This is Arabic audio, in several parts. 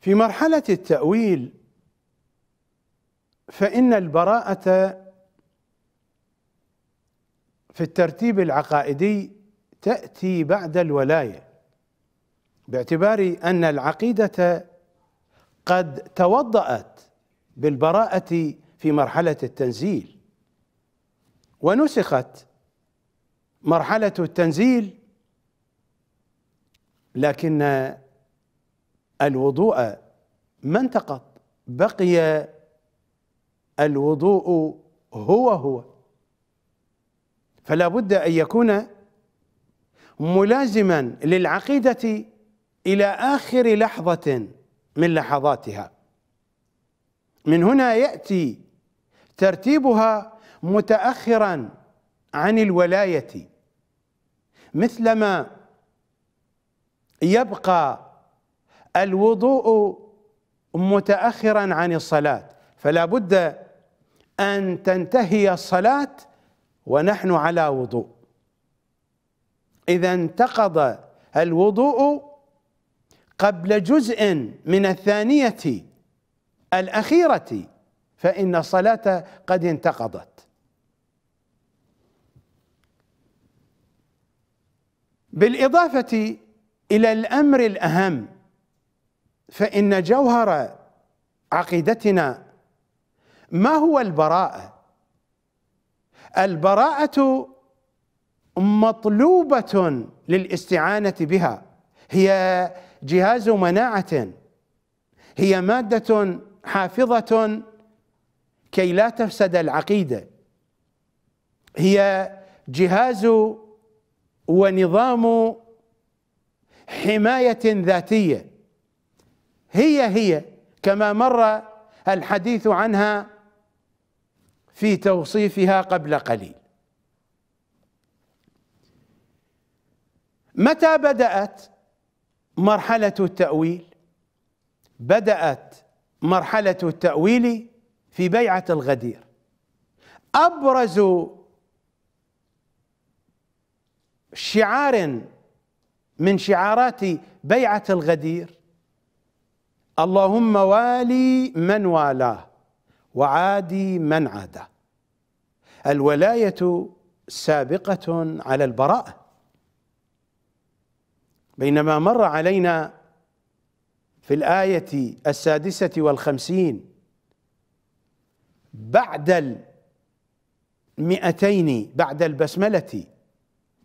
في مرحلة التأويل فإن البراءة في الترتيب العقائدي تأتي بعد الولاية باعتبار أن العقيدة قد توضأت بالبراءة في مرحلة التنزيل ونسخت مرحلة التنزيل لكن الوضوء ما انتقض بقي الوضوء هو هو فلا بد ان يكون ملازما للعقيده الى اخر لحظه من لحظاتها من هنا ياتي ترتيبها متاخرا عن الولايه مثلما يبقى الوضوء متاخرا عن الصلاه فلا بد ان تنتهي الصلاه ونحن على وضوء اذا انتقض الوضوء قبل جزء من الثانيه الاخيره فان الصلاه قد انتقضت بالاضافه الى الامر الاهم فإن جوهر عقيدتنا ما هو البراءة؟ البراءة مطلوبة للاستعانة بها هي جهاز مناعة هي مادة حافظة كي لا تفسد العقيدة هي جهاز ونظام حماية ذاتية هي هي كما مر الحديث عنها في توصيفها قبل قليل متى بدأت مرحلة التأويل؟ بدأت مرحلة التأويل في بيعة الغدير أبرز شعار من شعارات بيعة الغدير اللهم والي من والاه وعادي من عاداه الولاية سابقة على البراءة بينما مر علينا في الآية السادسة والخمسين بعد المئتين بعد البسملة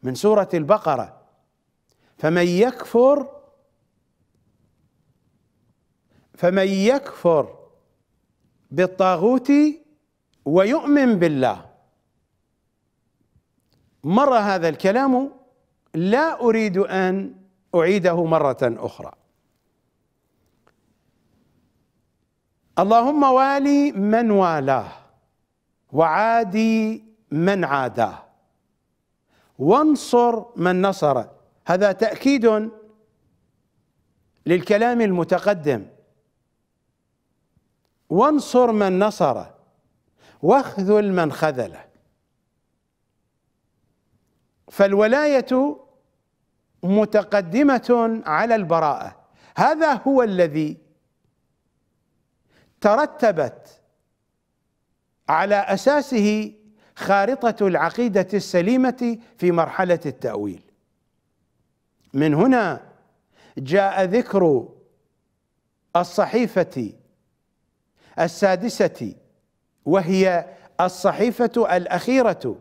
من سورة البقرة فمن يكفر فمن يكفر بالطاغوت ويؤمن بالله مر هذا الكلام لا اريد ان اعيده مره اخرى اللهم والي من والاه وعادي من عاداه وانصر من نصره هذا تاكيد للكلام المتقدم وانصر من نصره واخذل من خذله فالولايه متقدمه على البراءه هذا هو الذي ترتبت على اساسه خارطه العقيده السليمه في مرحله التاويل من هنا جاء ذكر الصحيفه السادسة وهي الصحيفة الأخيرة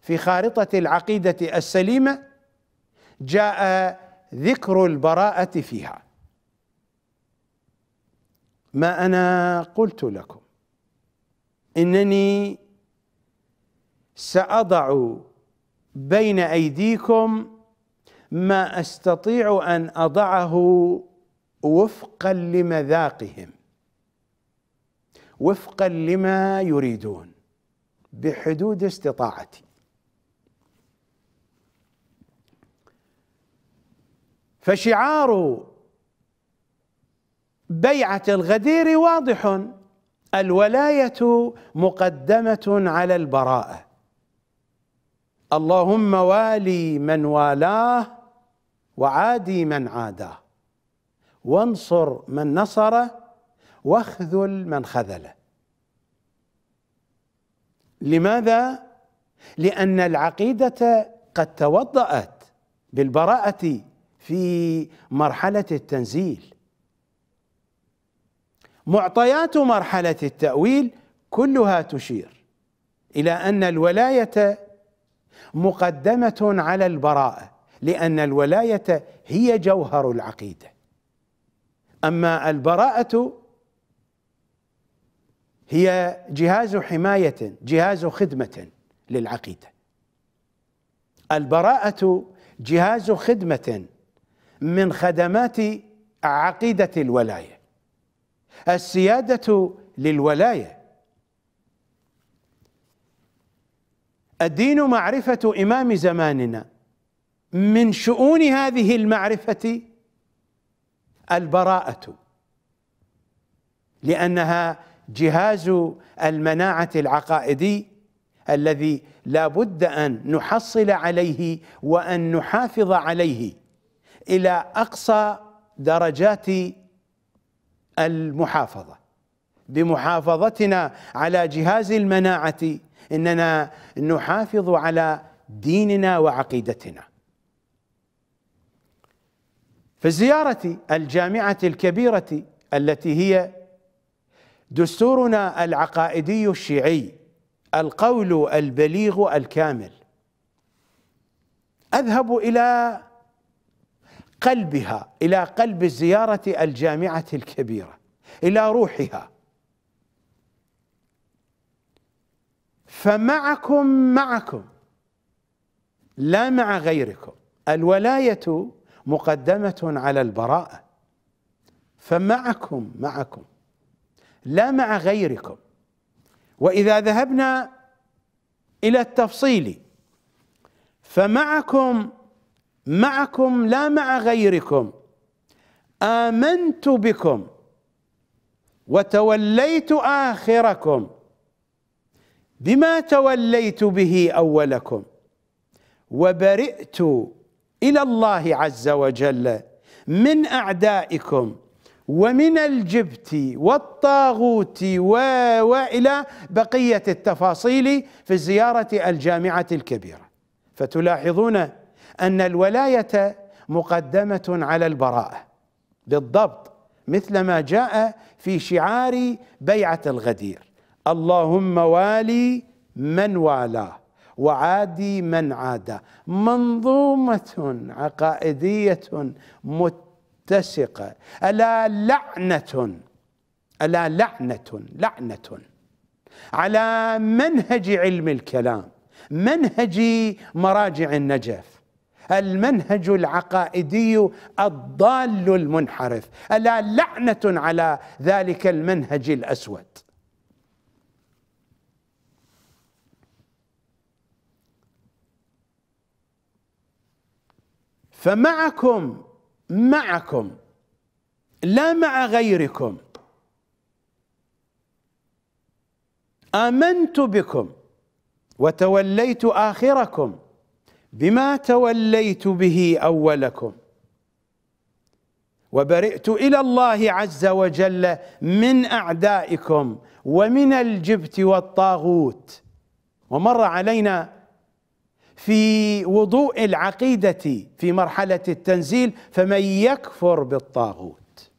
في خارطة العقيدة السليمة جاء ذكر البراءة فيها ما أنا قلت لكم إنني سأضع بين أيديكم ما أستطيع أن أضعه وفقا لمذاقهم وفقا لما يريدون بحدود استطاعتي فشعار بيعه الغدير واضح الولايه مقدمه على البراءه اللهم والي من والاه وعادي من عاداه وانصر من نصره واخذل من خذله لماذا لان العقيده قد توضات بالبراءه في مرحله التنزيل معطيات مرحله التاويل كلها تشير الى ان الولايه مقدمه على البراءه لان الولايه هي جوهر العقيده اما البراءه هي جهاز حماية جهاز خدمة للعقيدة البراءة جهاز خدمة من خدمات عقيدة الولاية السيادة للولاية الدين معرفة إمام زماننا من شؤون هذه المعرفة البراءة لأنها جهاز المناعه العقائدي الذي لا بد ان نحصل عليه وان نحافظ عليه الى اقصى درجات المحافظه بمحافظتنا على جهاز المناعه اننا نحافظ على ديننا وعقيدتنا في زياره الجامعه الكبيره التي هي دستورنا العقائدي الشيعي القول البليغ الكامل اذهب الى قلبها الى قلب الزياره الجامعه الكبيره الى روحها فمعكم معكم لا مع غيركم الولايه مقدمه على البراءه فمعكم معكم لا مع غيركم واذا ذهبنا الى التفصيل فمعكم معكم لا مع غيركم امنت بكم وتوليت اخركم بما توليت به اولكم وبرئت الى الله عز وجل من اعدائكم ومن الجبت والطاغوت و... والى بقيه التفاصيل في الزياره الجامعه الكبيره فتلاحظون ان الولايه مقدمه على البراءه بالضبط مثل ما جاء في شعار بيعه الغدير اللهم والي من والاه وعادي من عادى منظومه عقائديه مت متسقة ألا لعنة ألا لعنة لعنة على منهج علم الكلام منهج مراجع النجف المنهج العقائدي الضال المنحرف ألا لعنة على ذلك المنهج الأسود فمعكم معكم لا مع غيركم امنت بكم وتوليت اخركم بما توليت به اولكم وبرئت الى الله عز وجل من اعدائكم ومن الجبت والطاغوت ومر علينا في وضوء العقيدة في مرحلة التنزيل فمن يكفر بالطاغوت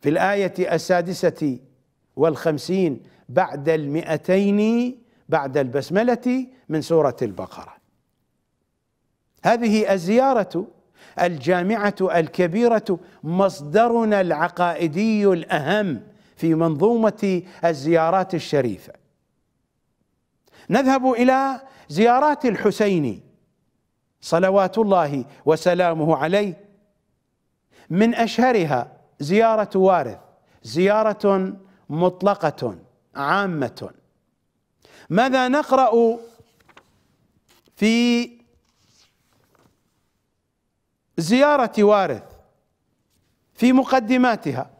في الآية السادسة والخمسين بعد المئتين بعد البسملة من سورة البقرة هذه الزيارة الجامعة الكبيرة مصدرنا العقائدي الأهم في منظومة الزيارات الشريفة نذهب إلى زيارات الحسين صلوات الله وسلامه عليه من أشهرها زيارة وارث زيارة مطلقة عامة ماذا نقرأ في زيارة وارث في مقدماتها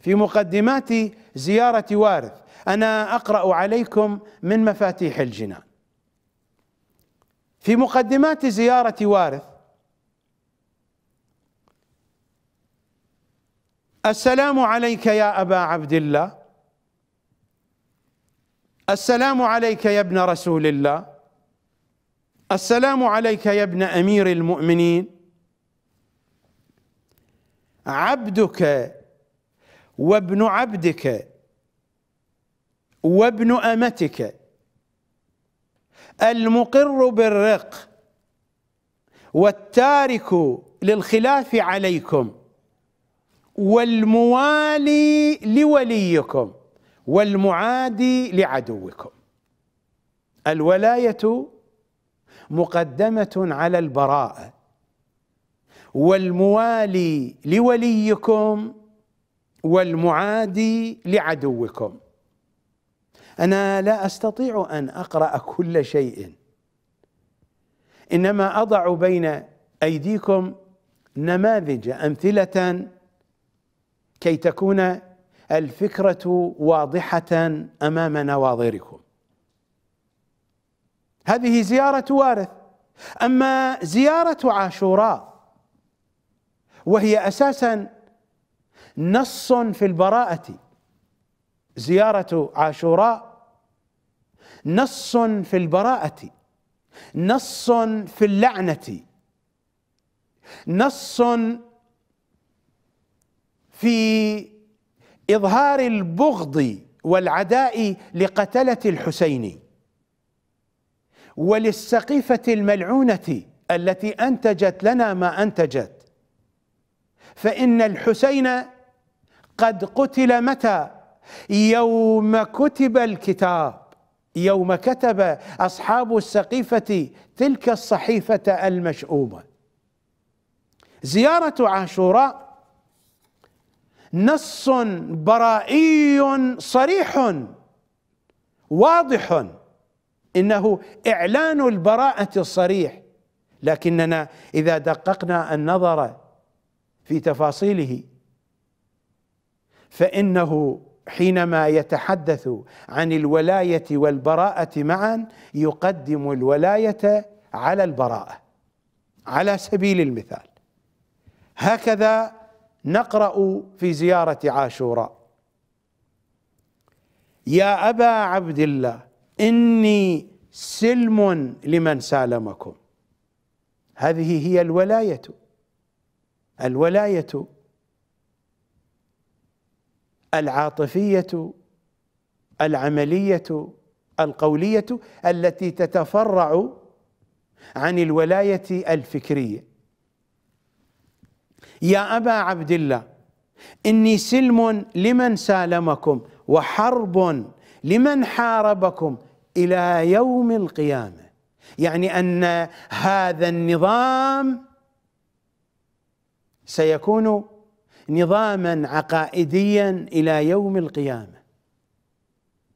في مقدمات زيارة وارث انا اقرا عليكم من مفاتيح الجنان في مقدمات زياره وارث السلام عليك يا ابا عبد الله السلام عليك يا ابن رسول الله السلام عليك يا ابن امير المؤمنين عبدك وابن عبدك وابن امتك المقر بالرق والتارك للخلاف عليكم والموالي لوليكم والمعادي لعدوكم الولايه مقدمه على البراءه والموالي لوليكم والمعادي لعدوكم انا لا استطيع ان اقرا كل شيء انما اضع بين ايديكم نماذج امثله كي تكون الفكره واضحه امام نواظركم هذه زياره وارث اما زياره عاشوراء وهي اساسا نص في البراءه زيارة عاشوراء نص في البراءة نص في اللعنة نص في إظهار البغض والعداء لقتلة الحسين وللسقيفة الملعونة التي أنتجت لنا ما أنتجت فإن الحسين قد قتل متى يوم كتب الكتاب يوم كتب اصحاب السقيفه تلك الصحيفه المشؤومه زياره عاشوراء نص برائي صريح واضح انه اعلان البراءه الصريح لكننا اذا دققنا النظر في تفاصيله فانه حينما يتحدث عن الولايه والبراءه معا يقدم الولايه على البراءه على سبيل المثال هكذا نقرا في زياره عاشوراء يا ابا عبد الله اني سلم لمن سالمكم هذه هي الولايه الولايه العاطفيه العمليه القوليه التي تتفرع عن الولايه الفكريه يا ابا عبد الله اني سلم لمن سالمكم وحرب لمن حاربكم الى يوم القيامه يعني ان هذا النظام سيكون نظاما عقائديا الى يوم القيامه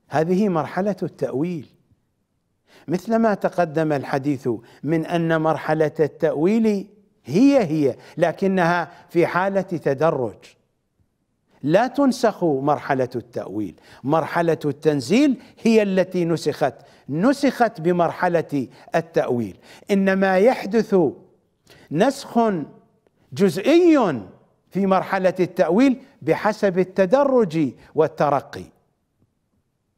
هذه مرحله التاويل مثلما تقدم الحديث من ان مرحله التاويل هي هي لكنها في حاله تدرج لا تنسخ مرحله التاويل مرحله التنزيل هي التي نسخت نسخت بمرحله التاويل انما يحدث نسخ جزئي في مرحلة التأويل بحسب التدرج والترقي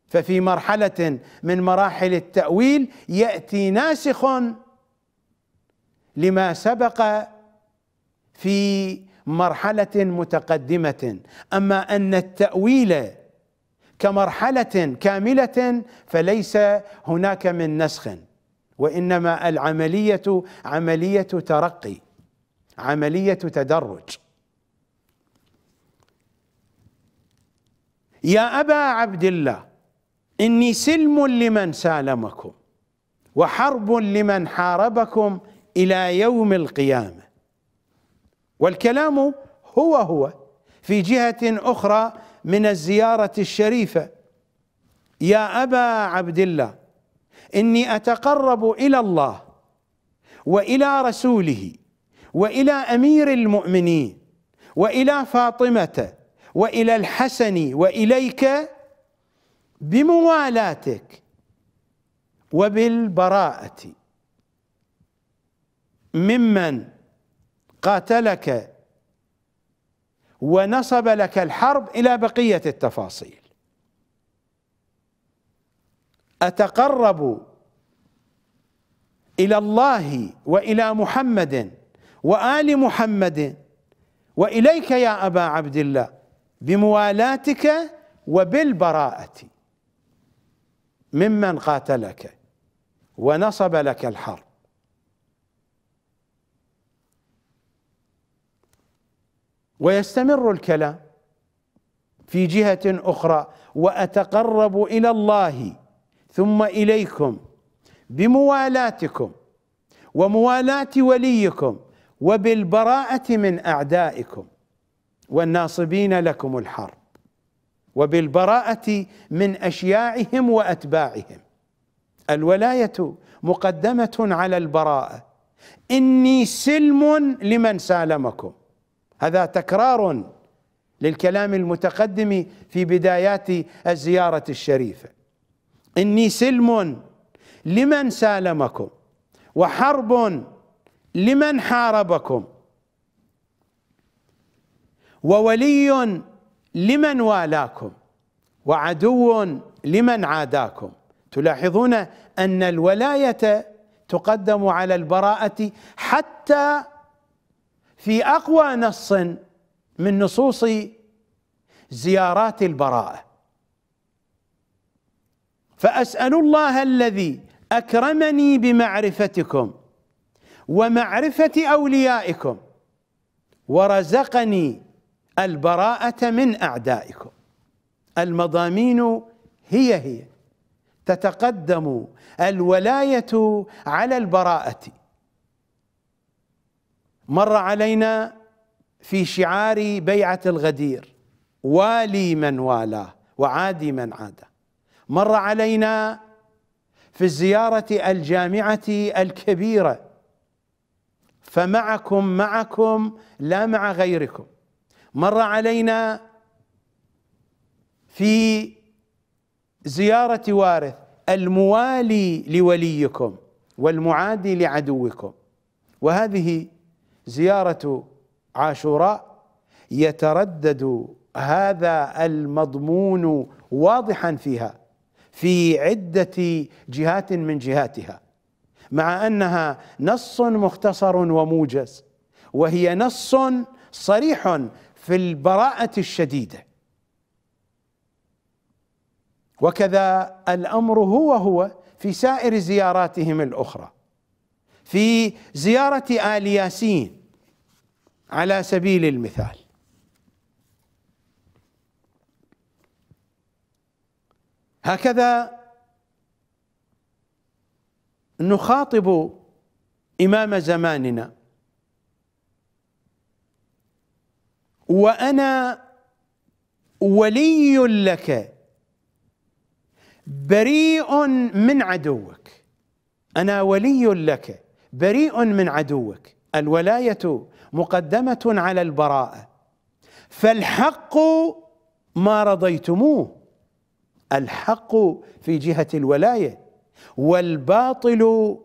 ففي مرحلة من مراحل التأويل يأتي ناسخ لما سبق في مرحلة متقدمة أما أن التأويل كمرحلة كاملة فليس هناك من نسخ وإنما العملية عملية ترقي عملية تدرج يا أبا عبد الله إني سلم لمن سالمكم وحرب لمن حاربكم إلى يوم القيامة والكلام هو هو في جهة أخرى من الزيارة الشريفة يا أبا عبد الله إني أتقرب إلى الله وإلى رسوله وإلى أمير المؤمنين وإلى فاطمة والى الحسن واليك بموالاتك وبالبراءه ممن قاتلك ونصب لك الحرب الى بقيه التفاصيل اتقرب الى الله والى محمد وال محمد واليك يا ابا عبد الله بموالاتك وبالبراءة ممن قاتلك ونصب لك الحرب ويستمر الكلام في جهة أخرى وأتقرب إلى الله ثم إليكم بموالاتكم وموالاة وليكم وبالبراءة من أعدائكم والناصبين لكم الحرب وبالبراءة من أشياعهم وأتباعهم الولاية مقدمة على البراءة إني سلم لمن سالمكم هذا تكرار للكلام المتقدم في بدايات الزيارة الشريفة إني سلم لمن سالمكم وحرب لمن حاربكم وولي لمن والاكم وعدو لمن عاداكم تلاحظون ان الولايه تقدم على البراءه حتى في اقوى نص من نصوص زيارات البراءه فاسال الله الذي اكرمني بمعرفتكم ومعرفه اوليائكم ورزقني البراءة من أعدائكم المضامين هي هي تتقدم الولاية على البراءة مر علينا في شعار بيعة الغدير والي من والاه وعادي من عادى مر علينا في الزيارة الجامعة الكبيرة فمعكم معكم لا مع غيركم مر علينا في زيارة وارث الموالي لوليكم والمعادي لعدوكم وهذه زيارة عاشوراء يتردد هذا المضمون واضحا فيها في عدة جهات من جهاتها مع أنها نص مختصر وموجز وهي نص صريح في البراءة الشديدة وكذا الأمر هو هو في سائر زياراتهم الأخرى في زيارة آل ياسين على سبيل المثال هكذا نخاطب إمام زماننا وانا ولي لك بريء من عدوك انا ولي لك بريء من عدوك الولايه مقدمه على البراءه فالحق ما رضيتموه الحق في جهه الولايه والباطل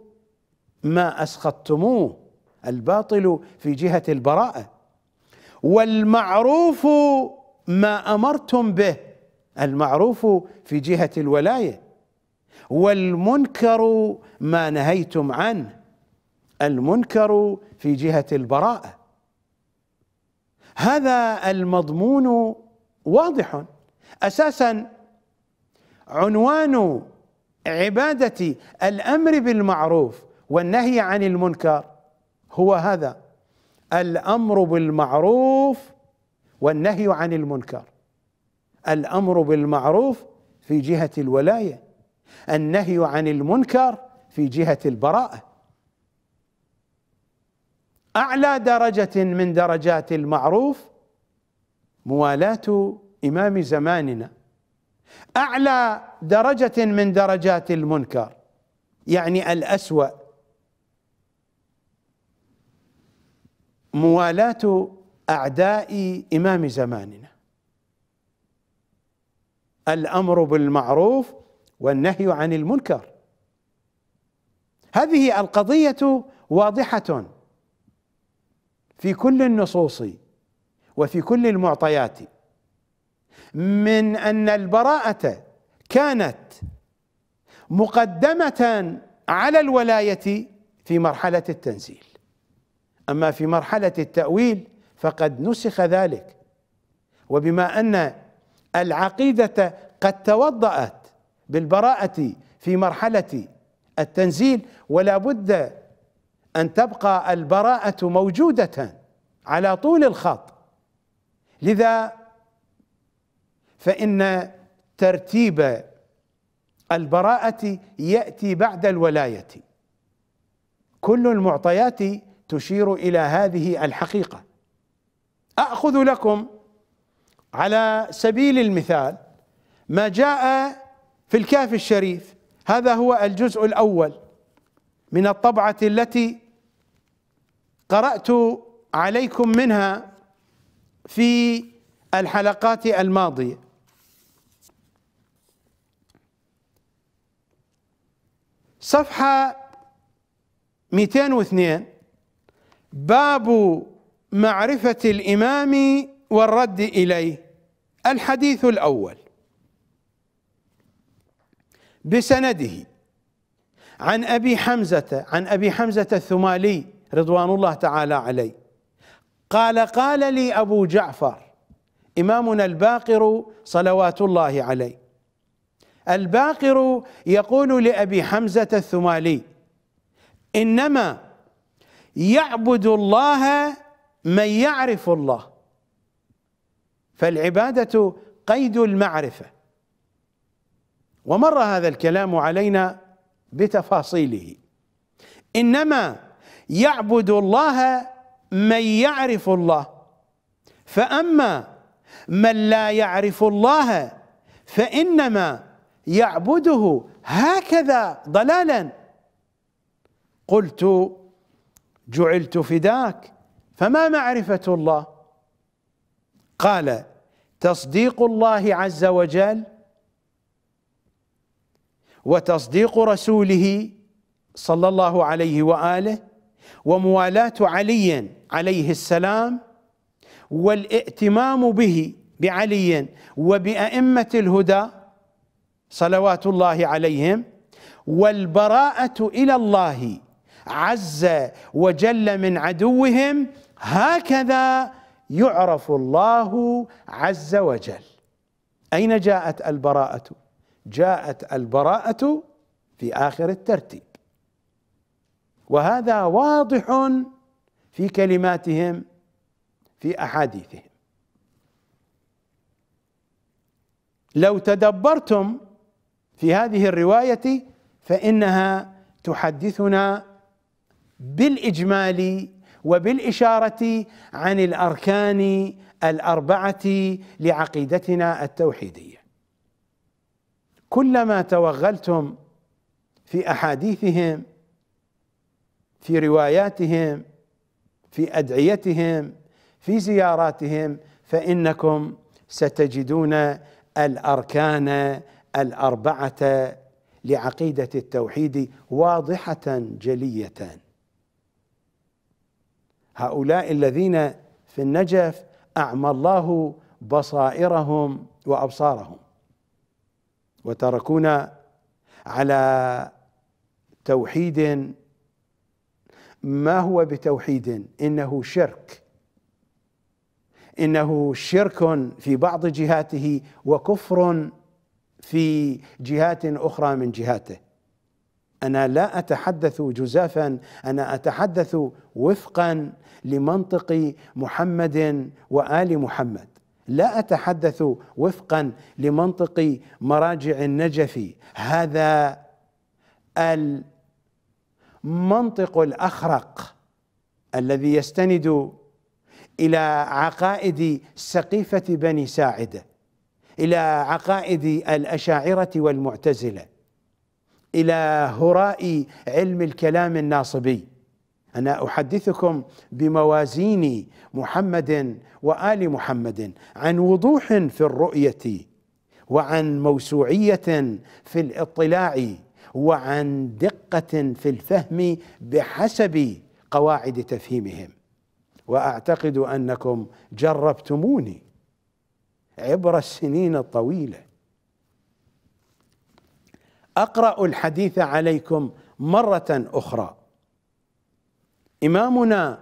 ما اسخطتموه الباطل في جهه البراءه والمعروف ما امرتم به المعروف في جهه الولايه والمنكر ما نهيتم عنه المنكر في جهه البراءه هذا المضمون واضح اساسا عنوان عباده الامر بالمعروف والنهي عن المنكر هو هذا الامر بالمعروف والنهي عن المنكر الامر بالمعروف في جهه الولايه النهي عن المنكر في جهه البراءه اعلى درجه من درجات المعروف موالاه امام زماننا اعلى درجه من درجات المنكر يعني الاسوا موالاة أعداء إمام زماننا الأمر بالمعروف والنهي عن المنكر هذه القضية واضحة في كل النصوص وفي كل المعطيات من أن البراءة كانت مقدمة على الولاية في مرحلة التنزيل أما في مرحلة التأويل فقد نسخ ذلك وبما أن العقيدة قد توضأت بالبراءة في مرحلة التنزيل ولا بد أن تبقى البراءة موجودة على طول الخط لذا فإن ترتيب البراءة يأتي بعد الولاية كل المعطيات تشير الى هذه الحقيقه اخذ لكم على سبيل المثال ما جاء في الكهف الشريف هذا هو الجزء الاول من الطبعه التي قرات عليكم منها في الحلقات الماضيه صفحه 202 باب معرفة الإمام والرد إليه الحديث الأول بسنده عن أبي حمزة عن أبي حمزة الثمالي رضوان الله تعالى عليه قال قال لي أبو جعفر إمامنا الباقر صلوات الله عليه الباقر يقول لأبي حمزة الثمالي إنما يعبد الله من يعرف الله فالعبادة قيد المعرفة ومر هذا الكلام علينا بتفاصيله إنما يعبد الله من يعرف الله فأما من لا يعرف الله فإنما يعبده هكذا ضلالا قلت جعلت فداك فما معرفة الله قال تصديق الله عز وجل وتصديق رسوله صلى الله عليه واله وموالاه علي عليه السلام والائتمام به بعلي وبائمه الهدى صلوات الله عليهم والبراءه الى الله عز وجل من عدوهم هكذا يعرف الله عز وجل اين جاءت البراءه جاءت البراءه في اخر الترتيب وهذا واضح في كلماتهم في احاديثهم لو تدبرتم في هذه الروايه فانها تحدثنا بالإجمال وبالإشارة عن الأركان الأربعة لعقيدتنا التوحيدية كلما توغلتم في أحاديثهم في رواياتهم في أدعيتهم في زياراتهم فإنكم ستجدون الأركان الأربعة لعقيدة التوحيد واضحة جلية هؤلاء الذين في النجف اعمى الله بصائرهم وابصارهم وتركونا على توحيد ما هو بتوحيد انه شرك انه شرك في بعض جهاته وكفر في جهات اخرى من جهاته انا لا اتحدث جزافا انا اتحدث وفقا لمنطق محمد وال محمد لا اتحدث وفقا لمنطق مراجع النجف هذا المنطق الاخرق الذي يستند الى عقائد سقيفه بني ساعده الى عقائد الاشاعره والمعتزله إلى هراء علم الكلام الناصبي أنا أحدثكم بموازين محمد وآل محمد عن وضوح في الرؤية وعن موسوعية في الاطلاع وعن دقة في الفهم بحسب قواعد تفهيمهم وأعتقد أنكم جربتموني عبر السنين الطويله اقرا الحديث عليكم مره اخرى امامنا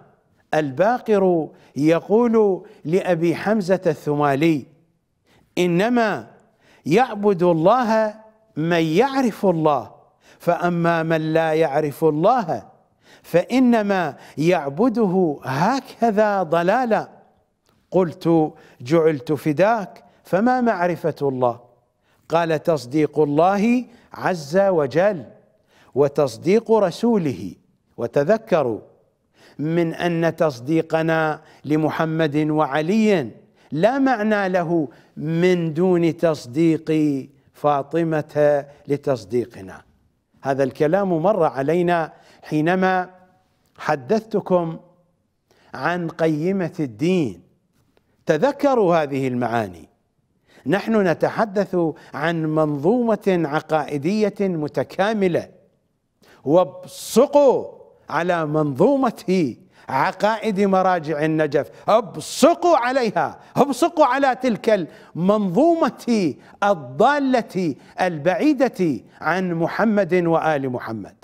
الباقر يقول لابي حمزه الثمالي انما يعبد الله من يعرف الله فاما من لا يعرف الله فانما يعبده هكذا ضلالا قلت جعلت فداك فما معرفه الله قال تصديق الله عز وجل وتصديق رسوله وتذكروا من ان تصديقنا لمحمد وعلي لا معنى له من دون تصديق فاطمه لتصديقنا هذا الكلام مر علينا حينما حدثتكم عن قيمه الدين تذكروا هذه المعاني نحن نتحدث عن منظومه عقائديه متكامله وابصقوا على منظومه عقائد مراجع النجف ابصقوا عليها ابصقوا على تلك المنظومة الضالة البعيدة عن محمد وآل محمد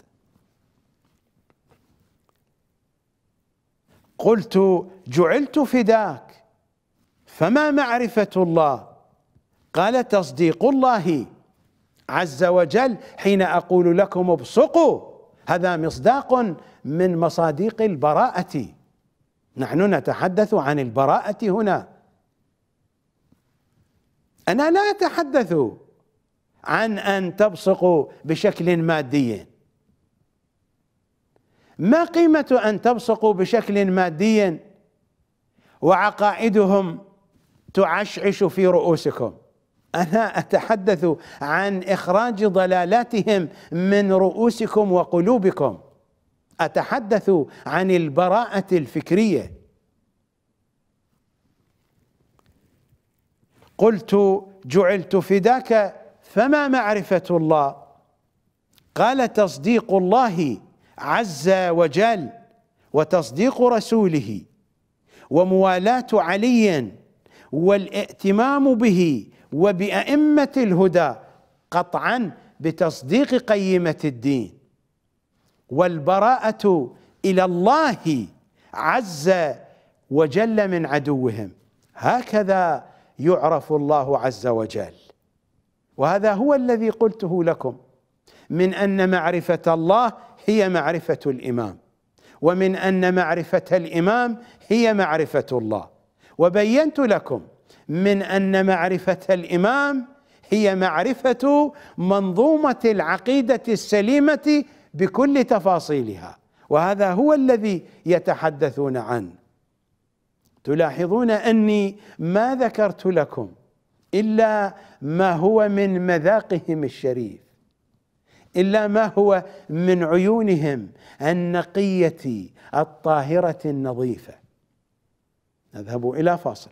قلت جعلت فداك فما معرفة الله قال تصديق الله عز وجل حين اقول لكم ابصقوا هذا مصداق من مصاديق البراءه نحن نتحدث عن البراءه هنا انا لا اتحدث عن ان تبصقوا بشكل مادي ما قيمه ان تبصقوا بشكل مادي وعقائدهم تعشعش في رؤوسكم أنا أتحدث عن إخراج ضلالاتهم من رؤوسكم وقلوبكم أتحدث عن البراءة الفكرية قلت جعلت فداك فما معرفة الله قال تصديق الله عز وجل وتصديق رسوله وموالاة علي والائتمام به وبأئمة الهدى قطعا بتصديق قيمة الدين والبراءة إلى الله عز وجل من عدوهم هكذا يعرف الله عز وجل وهذا هو الذي قلته لكم من أن معرفة الله هي معرفة الإمام ومن أن معرفة الإمام هي معرفة الله وبينت لكم من ان معرفه الامام هي معرفه منظومه العقيده السليمه بكل تفاصيلها وهذا هو الذي يتحدثون عنه تلاحظون اني ما ذكرت لكم الا ما هو من مذاقهم الشريف الا ما هو من عيونهم النقيه الطاهره النظيفه نذهب الى فاصل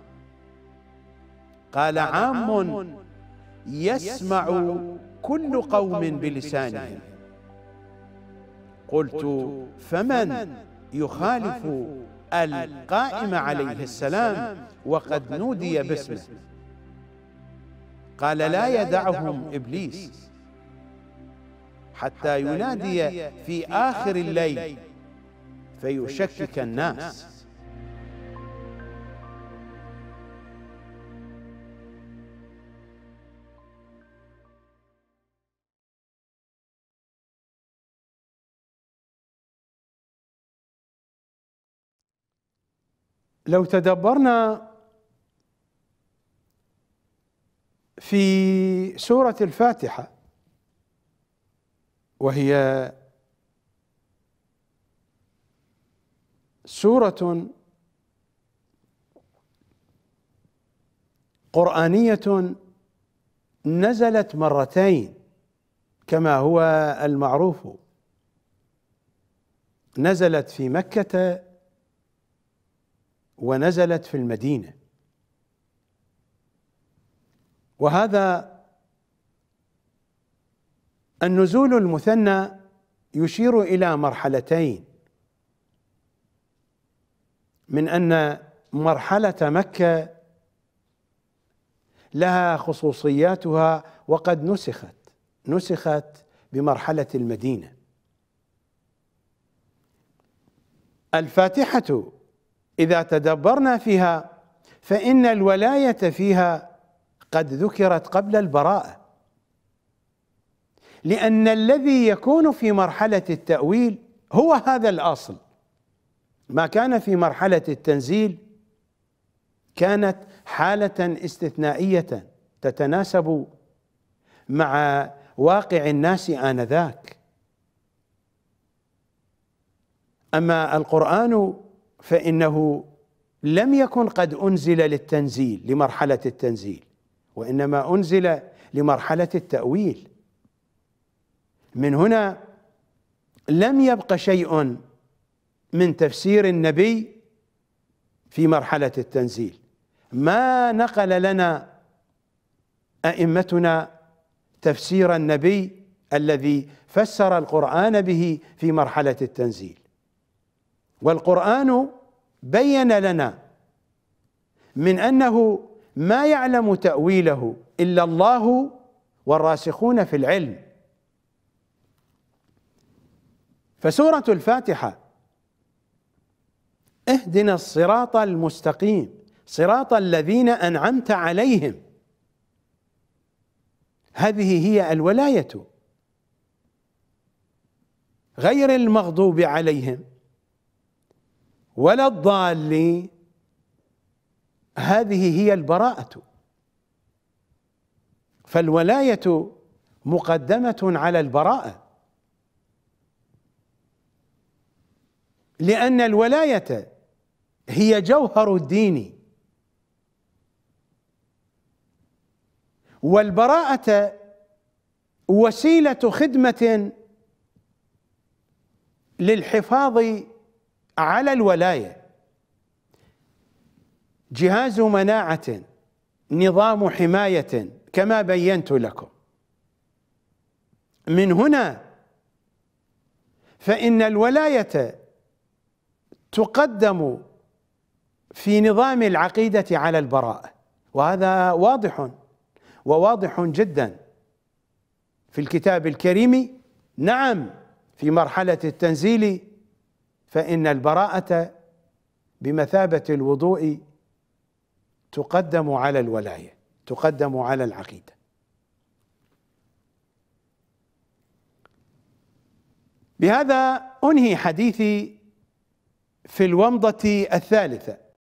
قال عام يسمع كل قوم بلسانهم قلت فمن يخالف القائم عليه السلام وقد نودي باسمه قال لا يدعهم إبليس حتى ينادي في آخر الليل فيشكك الناس لو تدبرنا في سوره الفاتحه وهي سوره قرانيه نزلت مرتين كما هو المعروف نزلت في مكه ونزلت في المدينه وهذا النزول المثنى يشير الى مرحلتين من ان مرحله مكه لها خصوصياتها وقد نسخت نسخت بمرحله المدينه الفاتحه اذا تدبرنا فيها فان الولايه فيها قد ذكرت قبل البراءه لان الذي يكون في مرحله التاويل هو هذا الاصل ما كان في مرحله التنزيل كانت حاله استثنائيه تتناسب مع واقع الناس انذاك اما القران فإنه لم يكن قد أنزل للتنزيل لمرحلة التنزيل وإنما أنزل لمرحلة التأويل من هنا لم يبق شيء من تفسير النبي في مرحلة التنزيل ما نقل لنا أئمتنا تفسير النبي الذي فسر القرآن به في مرحلة التنزيل والقرآن بين لنا من أنه ما يعلم تأويله إلا الله والراسخون في العلم فسورة الفاتحة اهدنا الصراط المستقيم صراط الذين أنعمت عليهم هذه هي الولاية غير المغضوب عليهم ولا الضالين هذه هي البراءة فالولاية مقدمة على البراءة لأن الولاية هي جوهر الدين والبراءة وسيلة خدمة للحفاظ على الولايه جهاز مناعه نظام حمايه كما بينت لكم من هنا فان الولايه تقدم في نظام العقيده على البراءه وهذا واضح وواضح جدا في الكتاب الكريم نعم في مرحله التنزيل فإن البراءة بمثابة الوضوء تقدم على الولاية تقدم على العقيدة بهذا أنهي حديثي في الومضة الثالثة